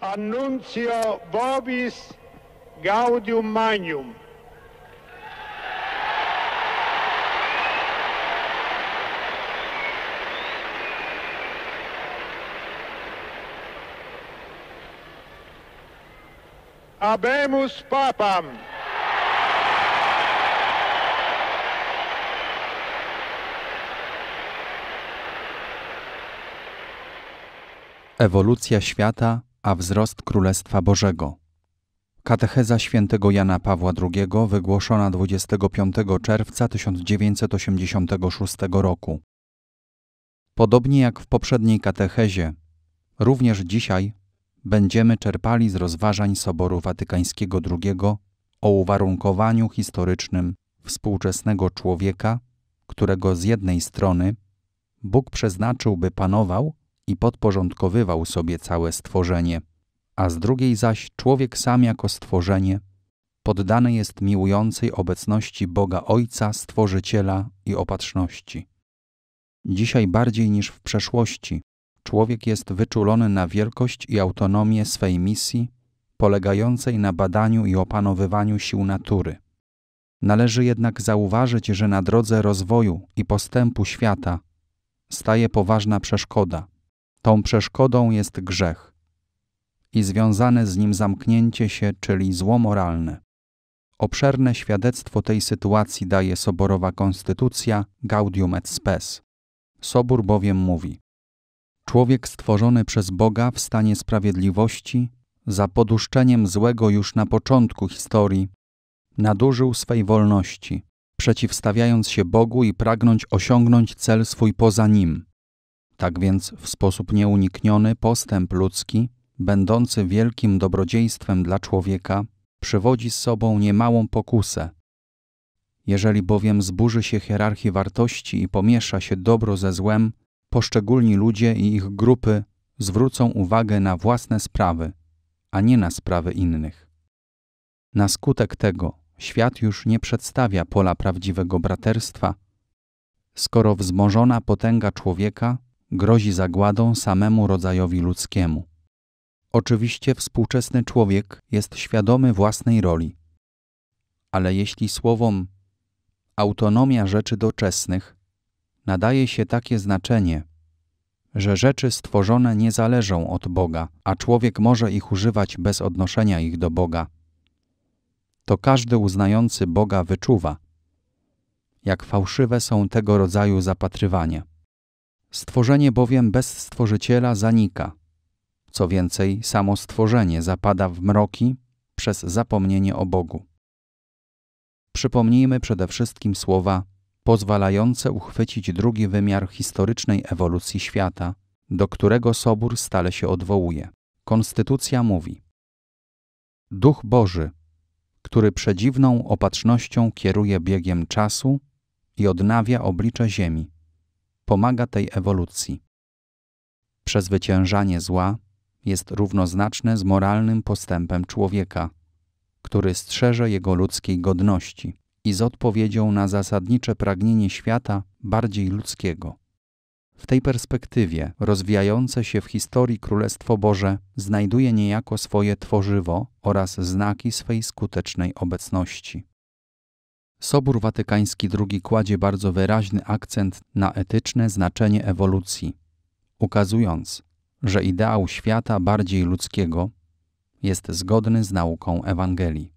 Annuncio Vobis Gaudium Magnum. Abemus Papam. Ewolucja świata a wzrost Królestwa Bożego. Katecheza świętego Jana Pawła II wygłoszona 25 czerwca 1986 roku. Podobnie jak w poprzedniej katechezie, również dzisiaj będziemy czerpali z rozważań Soboru Watykańskiego II o uwarunkowaniu historycznym współczesnego człowieka, którego z jednej strony Bóg przeznaczył, by panował, i podporządkowywał sobie całe stworzenie, a z drugiej zaś człowiek sam jako stworzenie poddany jest miłującej obecności Boga Ojca, Stworzyciela i Opatrzności. Dzisiaj bardziej niż w przeszłości człowiek jest wyczulony na wielkość i autonomię swej misji, polegającej na badaniu i opanowywaniu sił natury. Należy jednak zauważyć, że na drodze rozwoju i postępu świata staje poważna przeszkoda Tą przeszkodą jest grzech i związane z nim zamknięcie się, czyli zło moralne. Obszerne świadectwo tej sytuacji daje soborowa konstytucja Gaudium et Spes. Sobór bowiem mówi: Człowiek stworzony przez Boga w stanie sprawiedliwości, za poduszczeniem złego już na początku historii, nadużył swej wolności, przeciwstawiając się Bogu i pragnąć osiągnąć cel swój poza nim. Tak więc w sposób nieunikniony postęp ludzki, będący wielkim dobrodziejstwem dla człowieka, przywodzi z sobą niemałą pokusę. Jeżeli bowiem zburzy się hierarchię wartości i pomiesza się dobro ze złem, poszczególni ludzie i ich grupy zwrócą uwagę na własne sprawy, a nie na sprawy innych. Na skutek tego świat już nie przedstawia pola prawdziwego braterstwa, skoro wzmożona potęga człowieka grozi zagładą samemu rodzajowi ludzkiemu. Oczywiście współczesny człowiek jest świadomy własnej roli, ale jeśli słowom autonomia rzeczy doczesnych nadaje się takie znaczenie, że rzeczy stworzone nie zależą od Boga, a człowiek może ich używać bez odnoszenia ich do Boga, to każdy uznający Boga wyczuwa, jak fałszywe są tego rodzaju zapatrywania. Stworzenie bowiem bez stworzyciela zanika. Co więcej, samo stworzenie zapada w mroki przez zapomnienie o Bogu. Przypomnijmy przede wszystkim słowa pozwalające uchwycić drugi wymiar historycznej ewolucji świata, do którego Sobór stale się odwołuje. Konstytucja mówi: Duch Boży, który przedziwną opatrznością kieruje biegiem czasu i odnawia oblicze Ziemi, pomaga tej ewolucji. Przezwyciężanie zła jest równoznaczne z moralnym postępem człowieka, który strzeże jego ludzkiej godności i z odpowiedzią na zasadnicze pragnienie świata bardziej ludzkiego. W tej perspektywie rozwijające się w historii Królestwo Boże znajduje niejako swoje tworzywo oraz znaki swej skutecznej obecności. Sobór Watykański II kładzie bardzo wyraźny akcent na etyczne znaczenie ewolucji, ukazując, że ideał świata bardziej ludzkiego jest zgodny z nauką Ewangelii.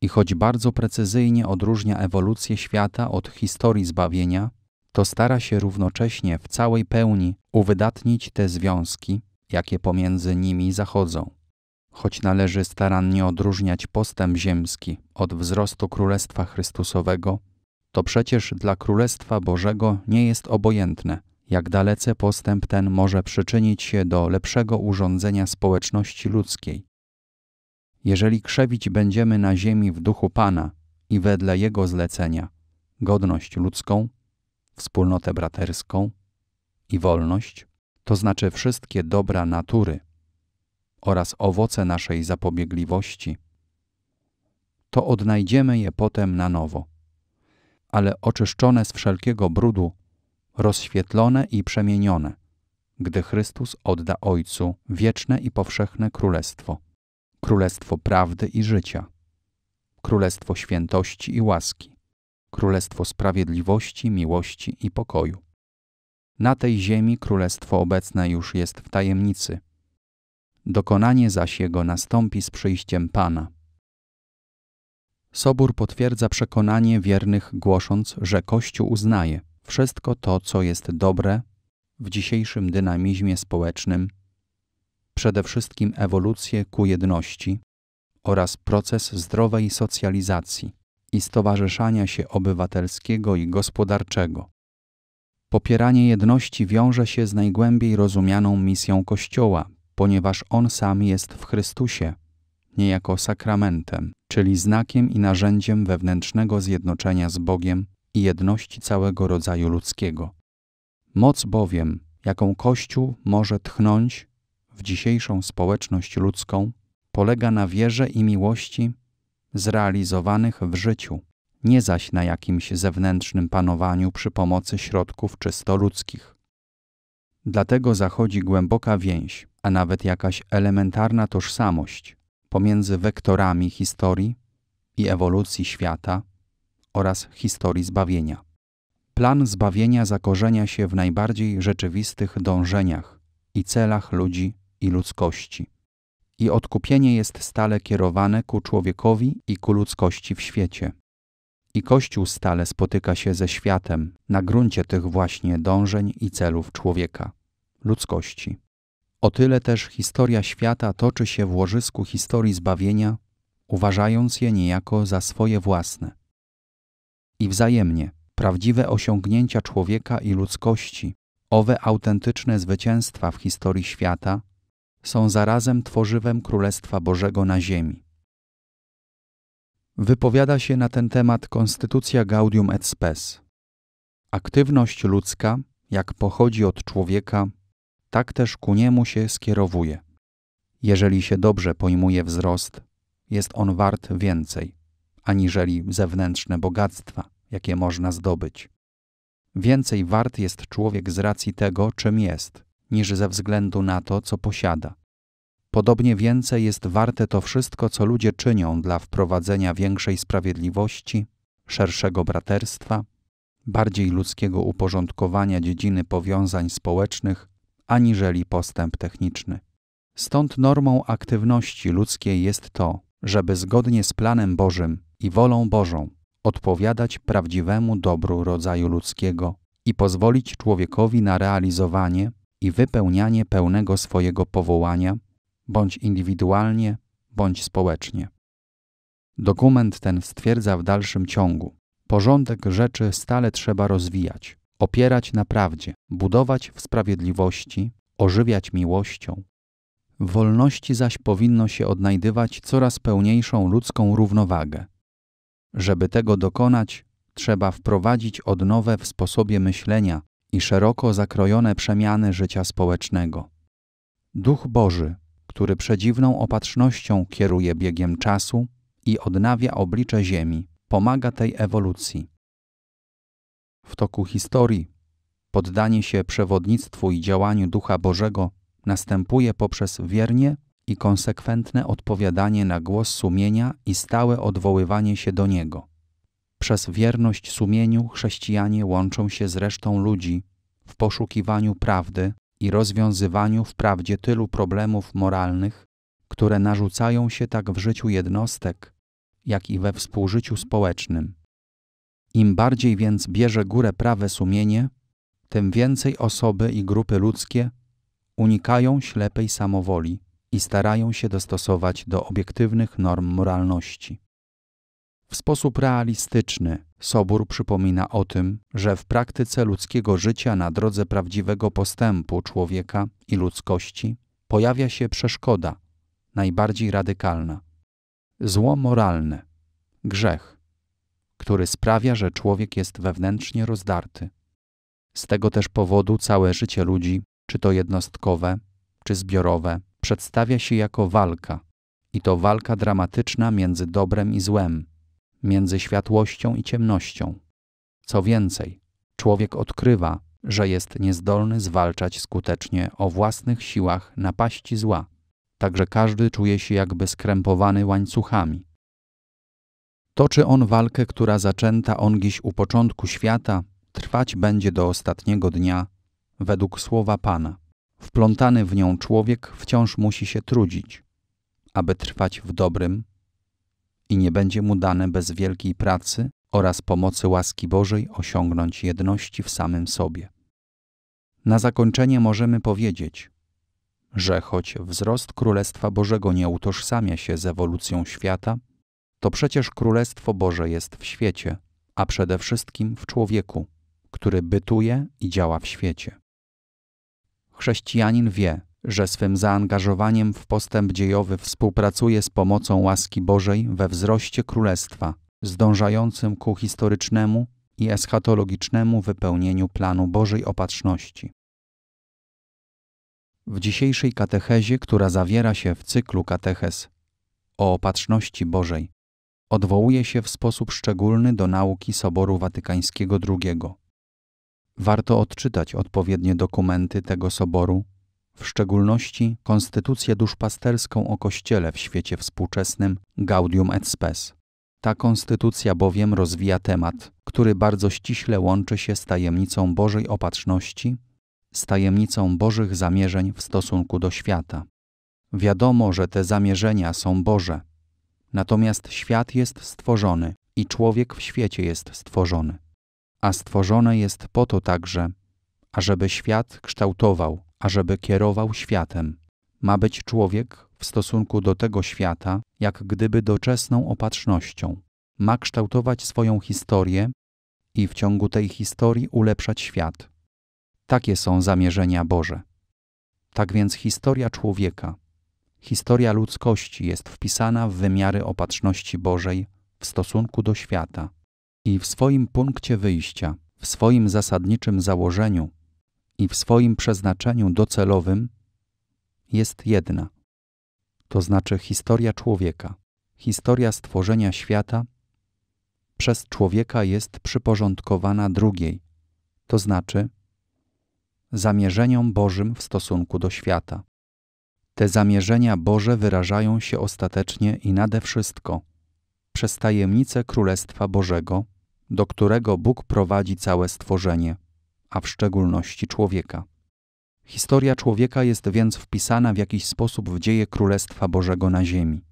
I choć bardzo precyzyjnie odróżnia ewolucję świata od historii zbawienia, to stara się równocześnie w całej pełni uwydatnić te związki, jakie pomiędzy nimi zachodzą. Choć należy starannie odróżniać postęp ziemski od wzrostu Królestwa Chrystusowego, to przecież dla Królestwa Bożego nie jest obojętne, jak dalece postęp ten może przyczynić się do lepszego urządzenia społeczności ludzkiej. Jeżeli krzewić będziemy na ziemi w duchu Pana i wedle Jego zlecenia godność ludzką, wspólnotę braterską i wolność, to znaczy wszystkie dobra natury – oraz owoce naszej zapobiegliwości, to odnajdziemy je potem na nowo, ale oczyszczone z wszelkiego brudu, rozświetlone i przemienione, gdy Chrystus odda Ojcu wieczne i powszechne królestwo, królestwo prawdy i życia, królestwo świętości i łaski, królestwo sprawiedliwości, miłości i pokoju. Na tej ziemi królestwo obecne już jest w tajemnicy – Dokonanie zaś jego nastąpi z przyjściem Pana. Sobór potwierdza przekonanie wiernych, głosząc, że Kościół uznaje wszystko to, co jest dobre w dzisiejszym dynamizmie społecznym, przede wszystkim ewolucję ku jedności oraz proces zdrowej socjalizacji i stowarzyszania się obywatelskiego i gospodarczego. Popieranie jedności wiąże się z najgłębiej rozumianą misją Kościoła ponieważ On sam jest w Chrystusie, niejako sakramentem, czyli znakiem i narzędziem wewnętrznego zjednoczenia z Bogiem i jedności całego rodzaju ludzkiego. Moc bowiem, jaką Kościół może tchnąć w dzisiejszą społeczność ludzką, polega na wierze i miłości zrealizowanych w życiu, nie zaś na jakimś zewnętrznym panowaniu przy pomocy środków czysto ludzkich. Dlatego zachodzi głęboka więź a nawet jakaś elementarna tożsamość pomiędzy wektorami historii i ewolucji świata oraz historii zbawienia. Plan zbawienia zakorzenia się w najbardziej rzeczywistych dążeniach i celach ludzi i ludzkości. I odkupienie jest stale kierowane ku człowiekowi i ku ludzkości w świecie. I Kościół stale spotyka się ze światem na gruncie tych właśnie dążeń i celów człowieka, ludzkości. O tyle też historia świata toczy się w łożysku historii zbawienia, uważając je niejako za swoje własne. I wzajemnie, prawdziwe osiągnięcia człowieka i ludzkości, owe autentyczne zwycięstwa w historii świata, są zarazem tworzywem Królestwa Bożego na ziemi. Wypowiada się na ten temat Konstytucja Gaudium et Spes. Aktywność ludzka, jak pochodzi od człowieka, tak też ku niemu się skierowuje. Jeżeli się dobrze pojmuje wzrost, jest on wart więcej, aniżeli zewnętrzne bogactwa, jakie można zdobyć. Więcej wart jest człowiek z racji tego, czym jest, niż ze względu na to, co posiada. Podobnie więcej jest warte to wszystko, co ludzie czynią dla wprowadzenia większej sprawiedliwości, szerszego braterstwa, bardziej ludzkiego uporządkowania dziedziny powiązań społecznych aniżeli postęp techniczny. Stąd normą aktywności ludzkiej jest to, żeby zgodnie z planem Bożym i wolą Bożą odpowiadać prawdziwemu dobru rodzaju ludzkiego i pozwolić człowiekowi na realizowanie i wypełnianie pełnego swojego powołania, bądź indywidualnie, bądź społecznie. Dokument ten stwierdza w dalszym ciągu: porządek rzeczy stale trzeba rozwijać, opierać na prawdzie, budować w sprawiedliwości, ożywiać miłością. W wolności zaś powinno się odnajdywać coraz pełniejszą ludzką równowagę. Żeby tego dokonać, trzeba wprowadzić odnowę w sposobie myślenia i szeroko zakrojone przemiany życia społecznego. Duch Boży, który przedziwną opatrznością kieruje biegiem czasu i odnawia oblicze Ziemi, pomaga tej ewolucji w toku historii poddanie się przewodnictwu i działaniu Ducha Bożego następuje poprzez wiernie i konsekwentne odpowiadanie na głos sumienia i stałe odwoływanie się do niego. Przez wierność sumieniu chrześcijanie łączą się z resztą ludzi w poszukiwaniu prawdy i rozwiązywaniu wprawdzie tylu problemów moralnych, które narzucają się tak w życiu jednostek, jak i we współżyciu społecznym. Im bardziej więc bierze górę prawe sumienie, tym więcej osoby i grupy ludzkie unikają ślepej samowoli i starają się dostosować do obiektywnych norm moralności. W sposób realistyczny Sobór przypomina o tym, że w praktyce ludzkiego życia na drodze prawdziwego postępu człowieka i ludzkości pojawia się przeszkoda, najbardziej radykalna: zło moralne, grzech który sprawia, że człowiek jest wewnętrznie rozdarty. Z tego też powodu całe życie ludzi, czy to jednostkowe, czy zbiorowe, przedstawia się jako walka, i to walka dramatyczna między dobrem i złem, między światłością i ciemnością. Co więcej, człowiek odkrywa, że jest niezdolny zwalczać skutecznie o własnych siłach napaści zła, także każdy czuje się jakby skrępowany łańcuchami. Toczy on walkę, która zaczęta ongiś u początku świata, trwać będzie do ostatniego dnia, według słowa Pana. Wplątany w nią człowiek wciąż musi się trudzić, aby trwać w dobrym i nie będzie mu dane bez wielkiej pracy oraz pomocy łaski Bożej osiągnąć jedności w samym sobie. Na zakończenie możemy powiedzieć, że choć wzrost Królestwa Bożego nie utożsamia się z ewolucją świata, to przecież Królestwo Boże jest w świecie, a przede wszystkim w człowieku, który bytuje i działa w świecie. Chrześcijanin wie, że swym zaangażowaniem w postęp dziejowy współpracuje z pomocą łaski Bożej we wzroście Królestwa, zdążającym ku historycznemu i eschatologicznemu wypełnieniu planu Bożej opatrzności. W dzisiejszej katechezie, która zawiera się w cyklu kateches o opatrzności Bożej, odwołuje się w sposób szczególny do nauki Soboru Watykańskiego II. Warto odczytać odpowiednie dokumenty tego soboru, w szczególności konstytucję duszpasterską o Kościele w świecie współczesnym Gaudium et Spes. Ta konstytucja bowiem rozwija temat, który bardzo ściśle łączy się z tajemnicą Bożej Opatrzności, z tajemnicą Bożych zamierzeń w stosunku do świata. Wiadomo, że te zamierzenia są Boże – Natomiast świat jest stworzony i człowiek w świecie jest stworzony. A stworzone jest po to także, ażeby świat kształtował, ażeby kierował światem. Ma być człowiek w stosunku do tego świata, jak gdyby doczesną opatrznością. Ma kształtować swoją historię i w ciągu tej historii ulepszać świat. Takie są zamierzenia Boże. Tak więc historia człowieka, Historia ludzkości jest wpisana w wymiary opatrzności Bożej w stosunku do świata i w swoim punkcie wyjścia, w swoim zasadniczym założeniu i w swoim przeznaczeniu docelowym jest jedna. To znaczy historia człowieka, historia stworzenia świata przez człowieka jest przyporządkowana drugiej, to znaczy zamierzeniom Bożym w stosunku do świata. Te zamierzenia Boże wyrażają się ostatecznie i nade wszystko przez tajemnicę Królestwa Bożego, do którego Bóg prowadzi całe stworzenie, a w szczególności człowieka. Historia człowieka jest więc wpisana w jakiś sposób w dzieje Królestwa Bożego na ziemi.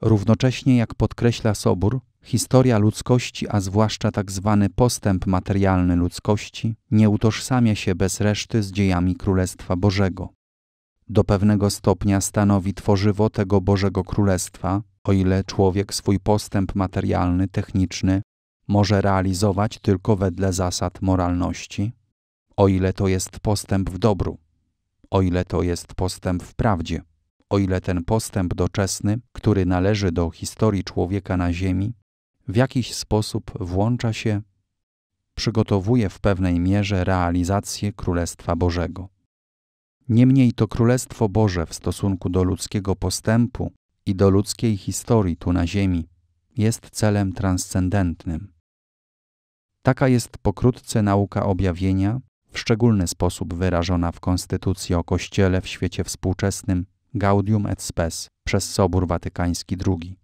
Równocześnie, jak podkreśla Sobór, historia ludzkości, a zwłaszcza tak zwany postęp materialny ludzkości, nie utożsamia się bez reszty z dziejami Królestwa Bożego do pewnego stopnia stanowi tworzywo tego Bożego Królestwa, o ile człowiek swój postęp materialny, techniczny może realizować tylko wedle zasad moralności, o ile to jest postęp w dobru, o ile to jest postęp w prawdzie, o ile ten postęp doczesny, który należy do historii człowieka na Ziemi, w jakiś sposób włącza się, przygotowuje w pewnej mierze realizację Królestwa Bożego. Niemniej to Królestwo Boże w stosunku do ludzkiego postępu i do ludzkiej historii tu na Ziemi jest celem transcendentnym. Taka jest pokrótce nauka objawienia, w szczególny sposób wyrażona w Konstytucji o Kościele w świecie współczesnym Gaudium et Spes przez Sobór Watykański II.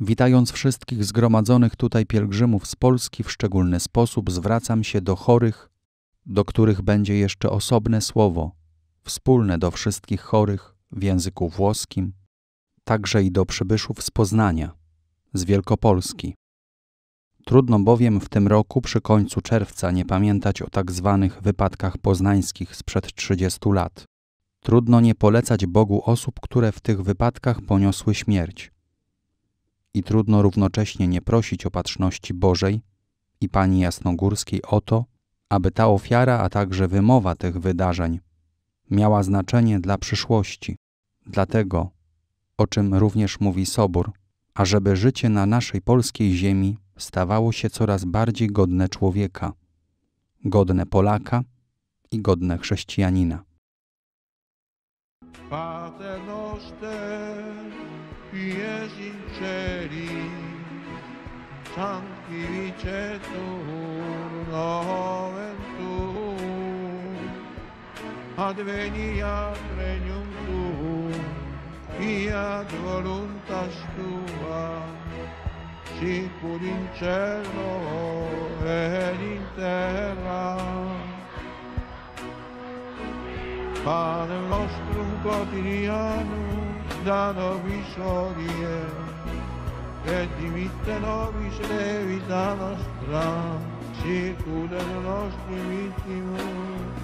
Witając wszystkich zgromadzonych tutaj pielgrzymów z Polski, w szczególny sposób zwracam się do chorych do których będzie jeszcze osobne słowo, wspólne do wszystkich chorych w języku włoskim, także i do przybyszów z Poznania, z Wielkopolski. Trudno bowiem w tym roku przy końcu czerwca nie pamiętać o tak zwanych wypadkach poznańskich sprzed 30 lat. Trudno nie polecać Bogu osób, które w tych wypadkach poniosły śmierć. I trudno równocześnie nie prosić opatrzności Bożej i Pani Jasnogórskiej o to, aby ta ofiara, a także wymowa tych wydarzeń miała znaczenie dla przyszłości, dlatego, o czym również mówi Sobór, ażeby życie na naszej polskiej ziemi stawało się coraz bardziej godne człowieka, godne Polaka i godne chrześcijanina. Pater noster, ies in adveniat regnum tuum, i ad voluntas tua, sicut in cielo et in terra. Padem nostrum quotidianum da nobis odiem, et dimitte nobis evita nostra, sicut et nostri vitimum,